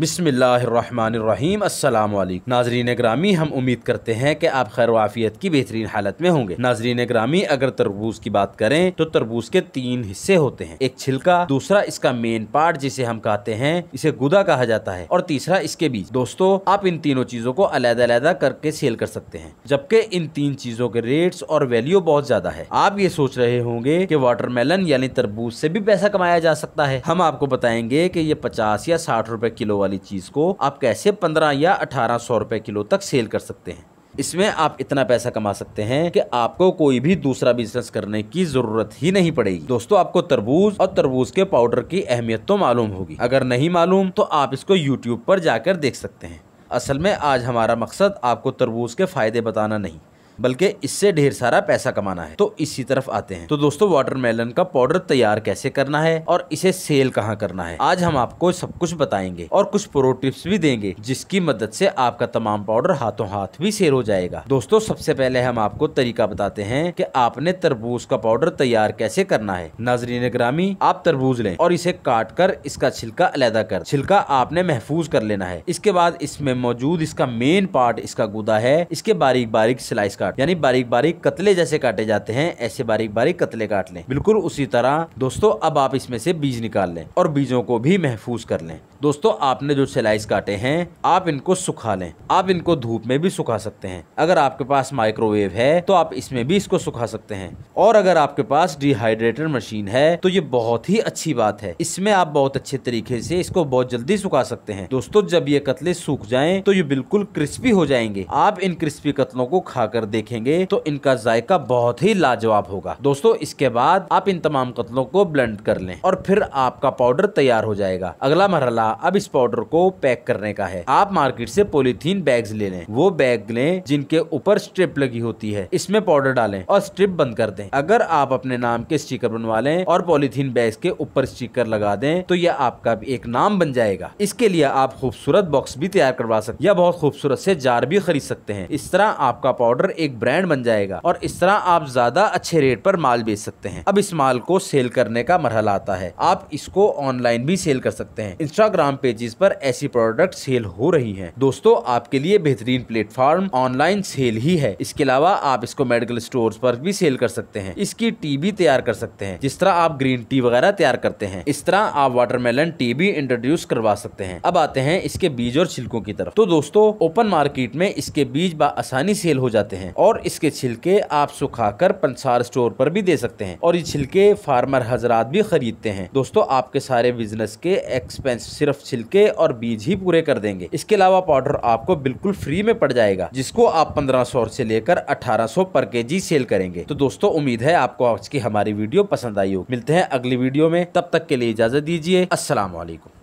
बिसमीम अल्लाम नाजरीन ग्रामी हम उम्मीद करते हैं कि आप खैर वाफियत की बेहतरीन हालत में होंगे नाजरीन ग्रामी अगर तरबूज की बात करें तो तरबूज के तीन हिस्से होते हैं एक छिलका दूसरा इसका मेन पार्ट जिसे हम कहते हैं इसे गुदा कहा जाता है और तीसरा इसके बीज दोस्तों आप इन तीनों चीजों को अलहदा अलहदा करके सेल कर सकते हैं जबकि इन तीन चीजों के रेट्स और वैल्यू बहुत ज्यादा है आप ये सोच रहे होंगे की वाटरमेलन यानी तरबूज से भी पैसा कमाया जा सकता है हम आपको बताएंगे की ये पचास या साठ रूपए किलो वाली चीज़ को आप कैसे पंद्रह या अठारह सौ रुपये किलो तक सेल कर सकते हैं इसमें आप इतना पैसा कमा सकते हैं कि आपको कोई भी दूसरा बिजनेस करने की जरूरत ही नहीं पड़ेगी दोस्तों आपको तरबूज और तरबूज के पाउडर की अहमियत तो मालूम होगी अगर नहीं मालूम तो आप इसको यूट्यूब पर जाकर देख सकते हैं असल में आज हमारा मकसद आपको तरबूज के फ़ायदे बताना नहीं बल्कि इससे ढेर सारा पैसा कमाना है तो इसी तरफ आते हैं तो दोस्तों वाटरमेलन का पाउडर तैयार कैसे करना है और इसे सेल कहाँ करना है आज हम आपको सब कुछ बताएंगे और कुछ प्रो टिप्स भी देंगे जिसकी मदद से आपका तमाम पाउडर हाथों हाथ भी सेल हो जाएगा दोस्तों सबसे पहले हम आपको तरीका बताते हैं की आपने तरबूज का पाउडर तैयार कैसे करना है नाजरीन ग्रामी आप तरबूज लें और इसे काट कर इसका छिलका अलहदा कर छिलका आपने महफूज कर लेना है इसके बाद इसमें मौजूद इसका मेन पार्ट इसका गुदा है इसके बारीक बारीक स्लाइस काट यानी बारीक बारीक कतले जैसे काटे जाते हैं ऐसे बारीक बारीक कतले काट लें बिल्कुल उसी तरह दोस्तों अब आप इसमें से बीज निकाल लें और बीजों को भी महफूज कर लें दोस्तों आपने जो स्लाइस काटे हैं आप इनको सुखा लें आप इनको धूप में भी सुखा सकते हैं अगर आपके पास माइक्रोवेव है तो आप इसमें भी इसको सुखा सकते हैं और अगर आपके पास डिहाइड्रेटर मशीन है तो ये बहुत ही अच्छी बात है इसमें आप बहुत अच्छे तरीके से इसको बहुत जल्दी सुखा सकते हैं दोस्तों जब ये कतले सूख जाए तो ये बिल्कुल क्रिस्पी हो जाएंगे आप इन क्रिस्पी कतलों को खाकर देखेंगे तो इनका जायका बहुत ही लाजवाब होगा दोस्तों इसके बाद आप इन तमाम कतलों को ब्लेंड कर लें और फिर आपका पाउडर तैयार हो जाएगा अगला मरहला अब इस पाउडर को पैक करने का है आप मार्केट से पॉलीथीन बैग्स ले लें वो बैग लें जिनके ऊपर स्ट्रिप लगी होती है इसमें पाउडर डालें और स्ट्रिप बंद कर दें अगर आप अपने नाम के स्टिकर बनवा लें और पॉलीथीन बैग के ऊपर स्टिकर लगा दें तो यह आपका एक नाम बन जाएगा इसके लिए आप खूबसूरत बॉक्स भी तैयार करवा सकते या बहुत खूबसूरत से जार भी खरीद सकते हैं इस तरह आपका पाउडर एक ब्रांड बन जाएगा और इस तरह आप ज्यादा अच्छे रेट पर माल बेच सकते हैं अब इस माल को सेल करने का मरहला आता है आप इसको ऑनलाइन भी सेल कर सकते हैं इंस्टाग्राम इंस्टाग्राम पेजेस पर ऐसी प्रोडक्ट सेल हो रही हैं दोस्तों आपके लिए बेहतरीन प्लेटफॉर्म ऑनलाइन सेल ही है इसके अलावा आप इसको मेडिकल स्टोर पर भी सेल कर सकते हैं इसकी टी भी तैयार कर सकते हैं जिस तरह आप ग्रीन टी वगैरह तैयार करते हैं इस तरह आप वाटरमेलन टी भी इंट्रोड्यूस करवा सकते हैं अब आते हैं इसके बीज और छिलकों की तरफ तो दोस्तों ओपन मार्केट में इसके बीज आसानी सेल हो जाते हैं और इसके छिलके आप सुखाकर पंसार स्टोर पर भी दे सकते हैं और ये छिलके फार्मर हजरात भी खरीदते हैं दोस्तों आपके सारे बिजनेस के एक्सपेंस सिर्फ सिर्फ छिलके और बीज ही पूरे कर देंगे इसके अलावा पाउडर आपको बिल्कुल फ्री में पड़ जाएगा जिसको आप पंद्रह सौ ऐसी लेकर अठारह सौ पर के जी सेल करेंगे तो दोस्तों उम्मीद है आपको आज की हमारी वीडियो पसंद आई हो मिलते हैं अगली वीडियो में तब तक के लिए इजाजत दीजिए असलामकुम